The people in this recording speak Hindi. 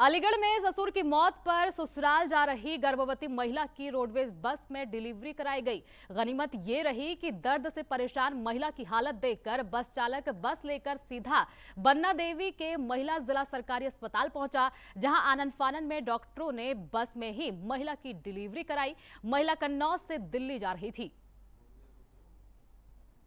अलीगढ़ में ससुर की मौत पर ससुराल जा रही गर्भवती महिला की रोडवेज बस में डिलीवरी कराई गई गनीमत ये रही कि दर्द से परेशान महिला की हालत देखकर बस चालक बस लेकर सीधा बन्ना देवी के महिला जिला सरकारी अस्पताल पहुंचा जहां आनंद फानन में डॉक्टरों ने बस में ही महिला की डिलीवरी कराई महिला कन्नौज से दिल्ली जा रही थी